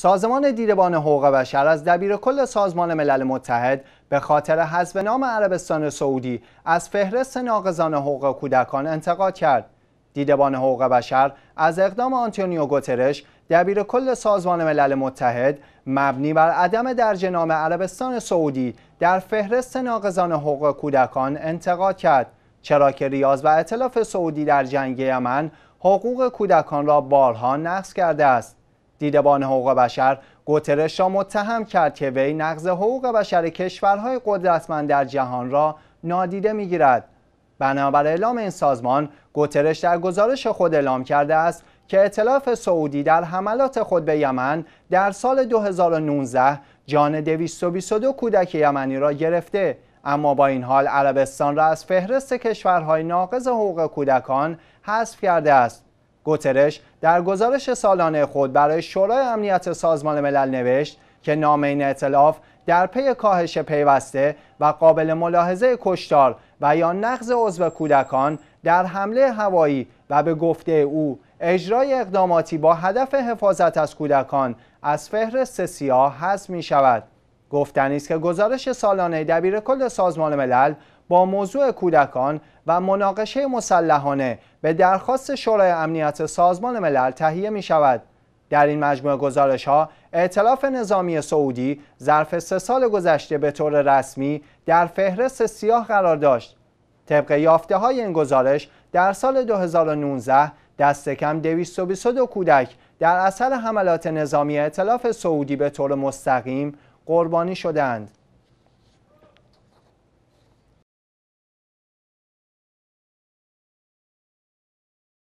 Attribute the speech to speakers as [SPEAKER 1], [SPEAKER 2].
[SPEAKER 1] سازمان دیدبان حقوق بشر از دبیر کل سازمان ملل متحد به خاطر حذف نام عربستان سعودی از فهرست ناقضان حقوق کودکان انتقاد کرد. دیدبان حقوق بشر از اقدام آنتونیو گوترش دبیر کل سازمان ملل متحد مبنی بر عدم درج نام عربستان سعودی در فهرست ناقضان حقوق کودکان انتقاد کرد چرا که ریاض و اطلاف سعودی در جنگ یمن حقوق کودکان را بارها نقض کرده است دیدبان حقوق بشر گوترش را متهم کرد که وی نقض حقوق بشر کشورهای قدرتمند در جهان را نادیده میگیرد بنابر اعلام این سازمان گوترش در گزارش خود اعلام کرده است که اطلاف سعودی در حملات خود به یمن در سال 2019 جان 222 کودک یمنی را گرفته اما با این حال عربستان را از فهرست کشورهای ناقض حقوق کودکان حذف کرده است گوترش در گزارش سالانه خود برای شورای امنیت سازمان ملل نوشت که نام این اطلاف در پی کاهش پیوسته و قابل ملاحظه کشتار و یا نقض عضو کودکان در حمله هوایی و به گفته او اجرای اقداماتی با هدف حفاظت از کودکان از فهرست سیاه حذف می شود گفتنی است که گزارش سالانه دبیر کل سازمان ملل با موضوع کودکان و مناقشه مسلحانه به درخواست شورای امنیت سازمان ملل تهیه می شود. در این مجموعه گزارش ها اعتلاف نظامی سعودی ظرف سه سال گذشته به طور رسمی در فهرست سیاه قرار داشت. طبق یافته های این گزارش در سال 2019 دست کم 222 کودک در اثر حملات نظامی اعتلاف سعودی به طور مستقیم قربانی شدند.